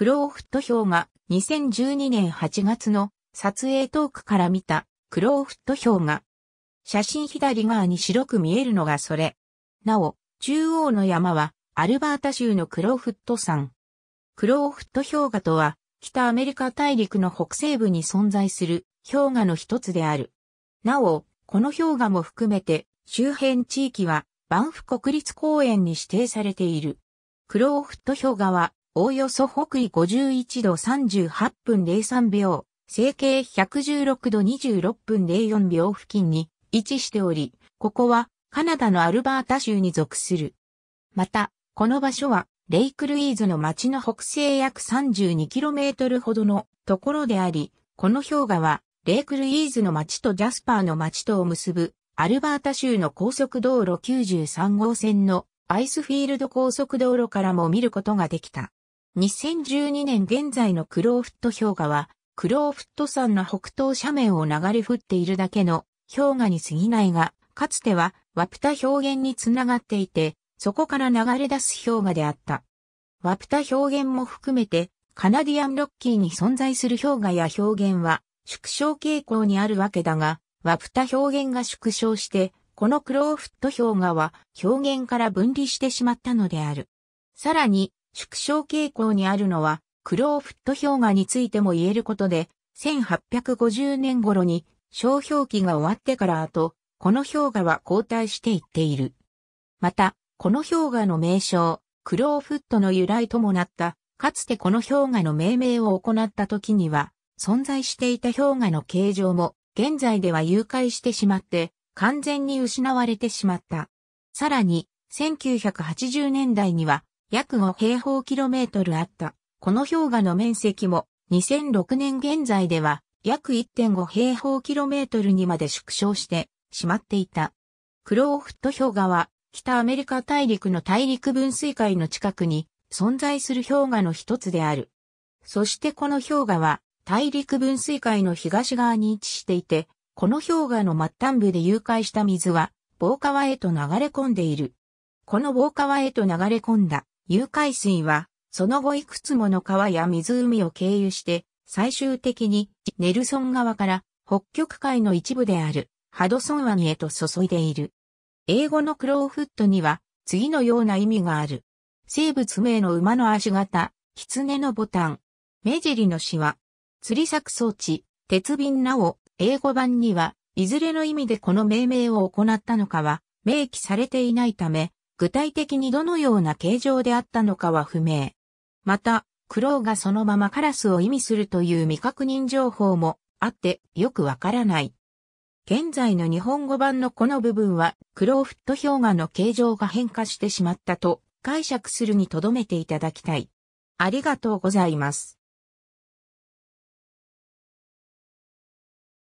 クローフット表が2012年8月の撮影トークから見たクローフット表が写真左側に白く見えるのがそれ。なお、中央の山はアルバータ州のクローフット山。クローフット氷河とは北アメリカ大陸の北西部に存在する氷河の一つである。なお、この氷河も含めて周辺地域はバンフ国立公園に指定されている。クローフット氷河はおおよそ北緯51度38分03秒、西経116度26分04秒付近に位置しており、ここはカナダのアルバータ州に属する。また、この場所はレイクルイーズの町の北西約 32km ほどのところであり、この氷河はレイクルイーズの町とジャスパーの町とを結ぶアルバータ州の高速道路93号線のアイスフィールド高速道路からも見ることができた。2012年現在のクローフット氷河は、クローフット山の北東斜面を流れ降っているだけの氷河に過ぎないが、かつてはワプタ表現につながっていて、そこから流れ出す氷河であった。ワプタ表現も含めて、カナディアンロッキーに存在する氷河や表現は縮小傾向にあるわけだが、ワプタ表現が縮小して、このクローフット氷河は表現から分離してしまったのである。さらに、縮小傾向にあるのは、クローフット氷河についても言えることで、1850年頃に小氷期が終わってから後、この氷河は後退していっている。また、この氷河の名称、クローフットの由来ともなった、かつてこの氷河の命名を行った時には、存在していた氷河の形状も、現在では誘拐してしまって、完全に失われてしまった。さらに、1980年代には、約5平方キロメートルあった。この氷河の面積も2006年現在では約1.5平方キロメートルにまで縮小してしまっていた。クローフット氷河は北アメリカ大陸の大陸分水海の近くに存在する氷河の一つである。そしてこの氷河は大陸分水海の東側に位置していて、この氷河の末端部で融解した水は、防川へと流れ込んでいる。この防川へと流れ込んだ誘海水は、その後いくつもの川や湖を経由して、最終的にネルソン川から北極海の一部であるハドソン湾へと注いでいる。英語のクローフットには次のような意味がある。生物名の馬の足型、狐のボタン、目尻のシワ、釣り作装置、鉄瓶なお、英語版には、いずれの意味でこの命名を行ったのかは、明記されていないため、具体的にどのような形状であったのかは不明。また、クロウがそのままカラスを意味するという未確認情報もあってよくわからない。現在の日本語版のこの部分は、クローフット氷河の形状が変化してしまったと解釈するに留めていただきたい。ありがとうございます。